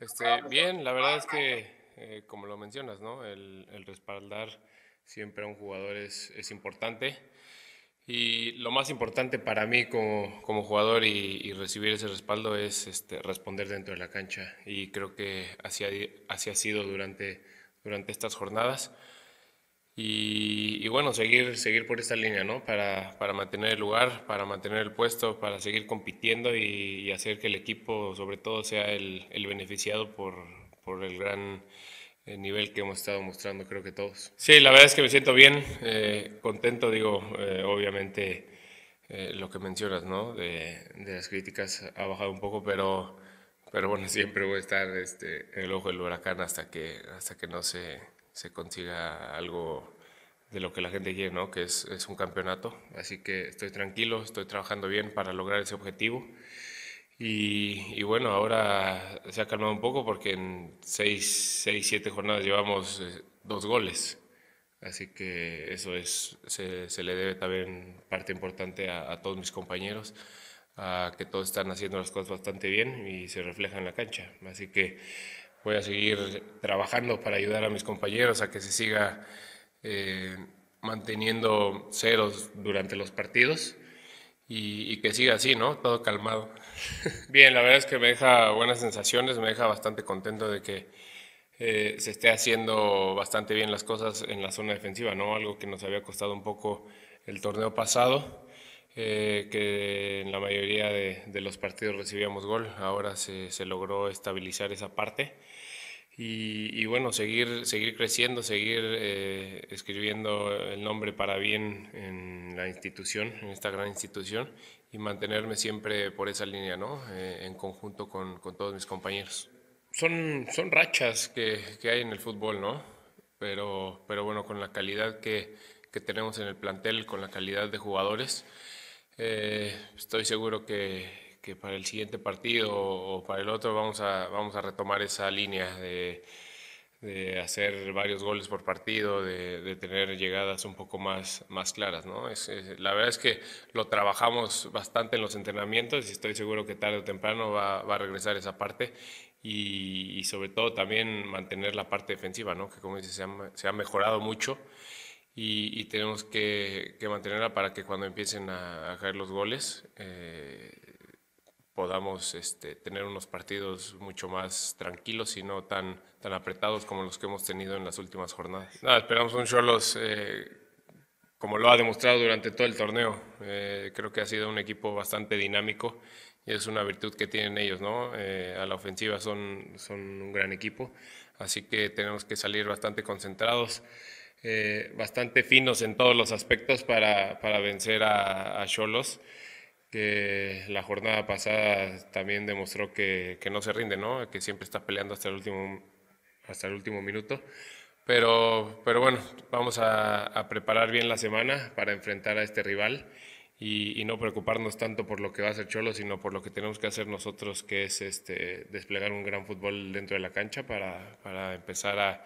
Este, bien, la verdad es que, eh, como lo mencionas, ¿no? el, el, respaldar siempre a un jugador es, es, importante. Y lo más importante para mí como, como jugador y, recibir ese respaldo es este, responder dentro de la cancha. Y creo que así ha, así ha sido durante, durante estas jornadas. Y, bueno, seguir, seguir por esta línea, ¿no? Para, para, mantener el lugar, para mantener el puesto, para seguir compitiendo y, hacer que el equipo, sobre todo, sea el, beneficiado por, por, el gran eh, nivel que hemos estado mostrando, creo que todos. Sí, la verdad es que me siento bien, eh, contento, digo, eh, obviamente lo que mencionas, ¿no? De, las críticas ha bajado un poco, pero, pero bueno, siempre voy a estar este, en el ojo del huracán hasta que, hasta que no se se consiga algo de lo que la gente quiere, ¿no? que es, un campeonato. Así que estoy tranquilo, estoy trabajando bien para lograr ese objetivo. Y, bueno, ahora se ha calmado un poco porque en seis seis 7 jornadas llevamos eh, dos goles. Así que eso es, se, le debe también parte importante a, a, todos mis compañeros, a que todos están haciendo las cosas bastante bien y se refleja en la cancha. Así que voy a seguir trabajando para ayudar a mis compañeros a que se siga eh, manteniendo ceros durante los partidos y, que siga así, ¿no? Todo calmado. Bien, la verdad es que me deja buenas sensaciones, me deja bastante contento de que eh, se esté haciendo bastante bien las cosas en la zona defensiva, ¿no? Algo que nos había costado un poco el torneo pasado. Eh, que en la mayoría de, los partidos recibíamos gol, ahora se, logró estabilizar esa parte. Y, bueno, seguir, seguir creciendo, seguir eh, escribiendo el nombre para bien en la institución, en esta gran institución, y mantenerme siempre por esa línea, ¿no? Eh, en conjunto con, con, todos mis compañeros. Son, son rachas que, que, hay en el fútbol, ¿no? Pero, pero bueno, con la calidad que, que tenemos en el plantel, con la calidad de jugadores, eh, estoy seguro que, para el siguiente partido o para el otro vamos a, vamos a retomar esa línea de, hacer varios goles por partido, de, tener llegadas un poco más, más claras. ¿no? Es, la verdad es que lo trabajamos bastante en los entrenamientos y estoy seguro que tarde o temprano va, a regresar esa parte y, sobre todo también mantener la parte defensiva, ¿no? que como dices, se ha, se ha mejorado mucho y, tenemos que, mantenerla para que cuando empiecen a, caer los goles eh, podamos este, tener unos partidos mucho más tranquilos y no tan, tan apretados como los que hemos tenido en las últimas jornadas. Nada, esperamos un Cholos eh, como lo ha demostrado durante todo el torneo. Eh, creo que ha sido un equipo bastante dinámico y es una virtud que tienen ellos, ¿no? a la ofensiva son, son un gran equipo, así que tenemos que salir bastante concentrados. Eh, bastante finos en todos los aspectos para, para vencer a Cholos, que la jornada pasada también demostró que, que, no se rinde, ¿no? que siempre está peleando hasta el último, hasta el último minuto. Pero, pero bueno, vamos a preparar bien la semana para enfrentar a este rival y, no preocuparnos tanto por lo que va a hacer Cholo, sino por lo que tenemos que hacer nosotros, que es este, desplegar un gran fútbol dentro de la cancha para, para empezar a,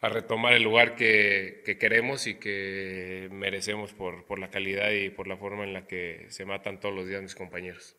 a, retomar el lugar que, que, queremos y que merecemos por, por la calidad y por la forma en la que se matan todos los días mis compañeros.